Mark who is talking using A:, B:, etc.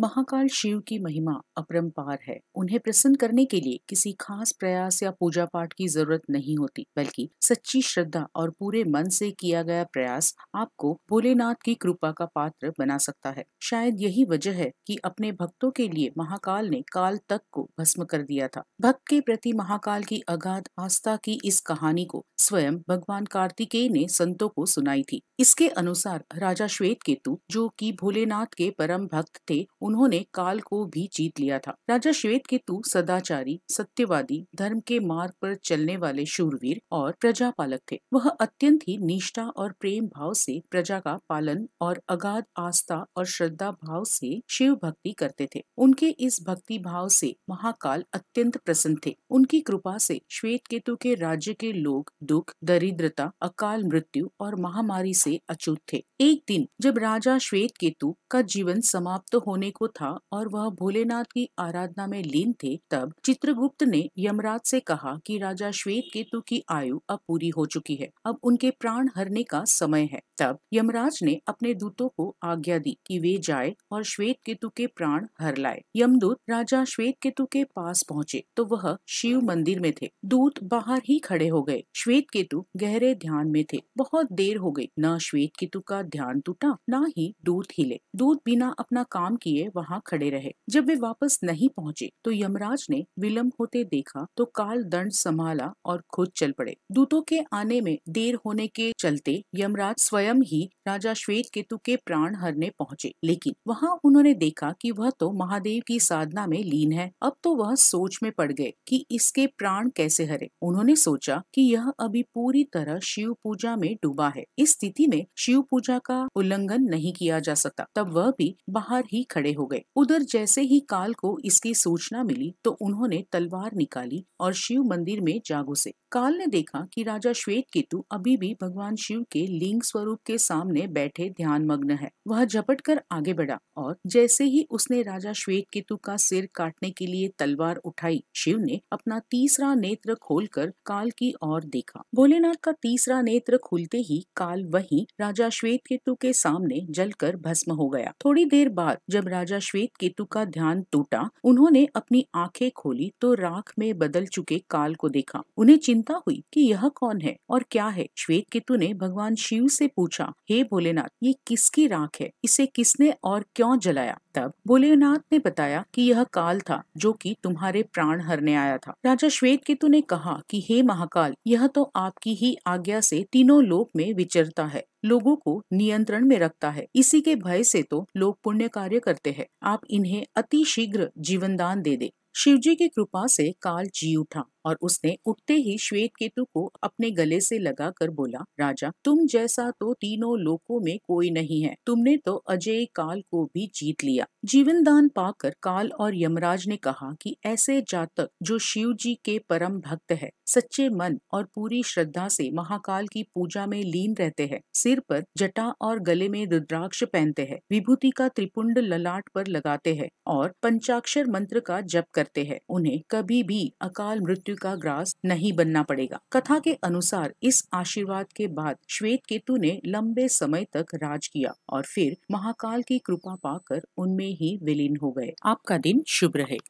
A: महाकाल शिव की महिमा अपरंपार है उन्हें प्रसन्न करने के लिए किसी खास प्रयास या पूजा पाठ की जरूरत नहीं होती बल्कि सच्ची श्रद्धा और पूरे मन से किया गया प्रयास आपको भोलेनाथ की कृपा का पात्र बना सकता है शायद यही वजह है कि अपने भक्तों के लिए महाकाल ने काल तक को भस्म कर दिया था भक्त के प्रति महाकाल की अगाध आस्था की इस कहानी को स्वयं भगवान कार्तिकेय ने संतों को सुनाई थी इसके अनुसार राजा श्वेत केतु जो की भोलेनाथ के परम भक्त थे उन्होंने काल को भी जीत लिया था राजा श्वेत केतु सदाचारी सत्यवादी धर्म के मार्ग पर चलने वाले शूरवीर और प्रजा पालक थे वह अत्यंत ही निष्ठा और प्रेम भाव से प्रजा का पालन और अगाध आस्था और श्रद्धा भाव से शिव भक्ति करते थे उनके इस भक्ति भाव से महाकाल अत्यंत प्रसन्न थे उनकी कृपा से श्वेत केतु के राज्य के लोग दुख दरिद्रता अकाल मृत्यु और महामारी से अचूत थे एक दिन जब राजा श्वेत केतु का जीवन समाप्त होने को था और वह भोलेनाथ की आराधना में लीन थे तब चित्रगुप्त ने यमराज से कहा कि राजा श्वेत केतु की आयु अब पूरी हो चुकी है अब उनके प्राण हरने का समय है तब यमराज ने अपने दूतों को आज्ञा दी कि वे जाए और श्वेत केतु के प्राण हर लाए यमदूत राजा श्वेत केतु के पास पहुँचे तो वह शिव मंदिर में थे दूत बाहर ही खड़े हो गए श्वेत केतु गहरे ध्यान में थे बहुत देर हो गई न श्वेत केतु का ध्यान टूटा न ही दूत हिले दूत बिना अपना काम किए लिए वहाँ खड़े रहे जब वे वापस नहीं पहुँचे तो यमराज ने विलम्ब होते देखा तो काल दंड संभाला और खुद चल पड़े दूतों के आने में देर होने के चलते यमराज स्वयं ही राजा श्वेत केतु के प्राण हरने पहुँचे लेकिन वहाँ उन्होंने देखा कि वह तो महादेव की साधना में लीन है अब तो वह सोच में पड़ गए कि इसके प्राण कैसे हरे उन्होंने सोचा कि यह अभी पूरी तरह शिव पूजा में डूबा है इस स्थिति में शिव पूजा का उल्लंघन नहीं किया जा सकता तब वह भी बाहर ही खड़े हो गए उधर जैसे ही काल को इसकी सूचना मिली तो उन्होंने तलवार निकाली और शिव मंदिर में जा घुसे काल ने देखा कि राजा श्वेत केतु अभी भी भगवान शिव के लिंग स्वरूप के सामने बैठे ध्यान मग्न है वह झपट कर आगे बढ़ा और जैसे ही उसने राजा श्वेत केतु का सिर काटने के लिए तलवार उठाई शिव ने अपना तीसरा नेत्र खोलकर काल की ओर देखा भोलेनाथ का तीसरा नेत्र खुलते ही काल वही राजा श्वेत केतु के सामने जलकर भस्म हो गया थोड़ी देर बाद जब राजा श्वेत केतु का ध्यान टूटा उन्होंने अपनी आंखें खोली तो राख में बदल चुके काल को देखा उन्हें चिंता चिंता हुई कि यह कौन है और क्या है श्वेत केतु ने भगवान शिव से पूछा हे hey भोलेनाथ ये किसकी राख है इसे किसने और क्यों जलाया तब भोलेनाथ ने बताया कि यह काल था जो कि तुम्हारे प्राण हरने आया था राजा श्वेत केतु ने कहा कि हे महाकाल यह तो आपकी ही आज्ञा से तीनों लोक में विचरता है लोगों को नियंत्रण में रखता है इसी के भय से तो लोग पुण्य कार्य करते हैं आप इन्हें अति शीघ्र जीवन दान दे दे शिवजी की कृपा से काल जी उठा और उसने उठते ही श्वेत केतु को अपने गले से लगाकर बोला राजा तुम जैसा तो तीनों लोकों में कोई नहीं है तुमने तो अजय काल को भी जीत लिया जीवन दान पाकर काल और यमराज ने कहा कि ऐसे जातक जो शिव जी के परम भक्त है सच्चे मन और पूरी श्रद्धा से महाकाल की पूजा में लीन रहते हैं सिर पर जटा और गले में रुद्राक्ष पहनते हैं विभूति का त्रिपुंड ललाट पर लगाते हैं और पंचाक्षर मंत्र का जप करते हैं उन्हें कभी भी अकाल मृत्यु मृत्यु का ग्रास नहीं बनना पड़ेगा कथा के अनुसार इस आशीर्वाद के बाद श्वेत केतु ने लंबे समय तक राज किया और फिर महाकाल की कृपा पाकर उनमें ही विलीन हो गए आपका दिन शुभ रहे